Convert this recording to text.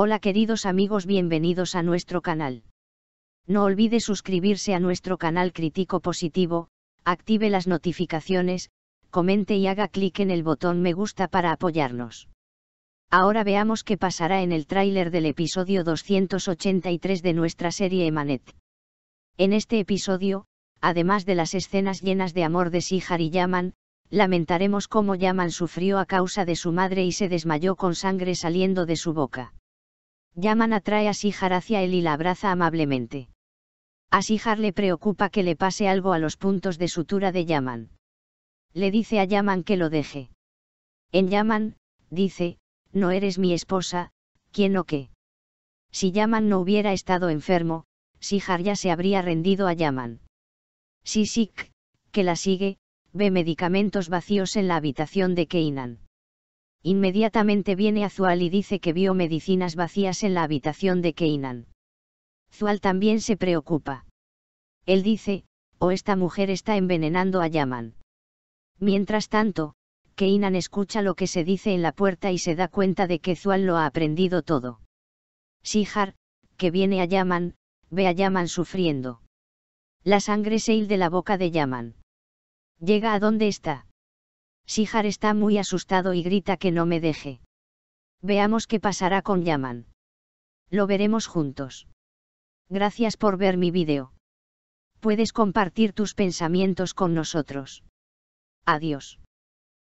Hola queridos amigos bienvenidos a nuestro canal. No olvide suscribirse a nuestro canal Crítico Positivo, active las notificaciones, comente y haga clic en el botón me gusta para apoyarnos. Ahora veamos qué pasará en el tráiler del episodio 283 de nuestra serie Emanet. En este episodio, además de las escenas llenas de amor de Sihar y Yaman, lamentaremos cómo Yaman sufrió a causa de su madre y se desmayó con sangre saliendo de su boca. Yaman atrae a Sihar hacia él y la abraza amablemente. A Sihar le preocupa que le pase algo a los puntos de sutura de Yaman. Le dice a Yaman que lo deje. En Yaman, dice, no eres mi esposa, ¿quién o qué? Si Yaman no hubiera estado enfermo, Sihar ya se habría rendido a Yaman. Sisik, que la sigue, ve medicamentos vacíos en la habitación de Keinan. Inmediatamente viene a Zual y dice que vio medicinas vacías en la habitación de Keinan. Zual también se preocupa. Él dice, o «Oh, esta mujer está envenenando a Yaman. Mientras tanto, Keinan escucha lo que se dice en la puerta y se da cuenta de que Zual lo ha aprendido todo. Sihar, que viene a Yaman, ve a Yaman sufriendo. La sangre se hil de la boca de Yaman. Llega a donde está. Sihar está muy asustado y grita que no me deje. Veamos qué pasará con Yaman. Lo veremos juntos. Gracias por ver mi vídeo. Puedes compartir tus pensamientos con nosotros. Adiós.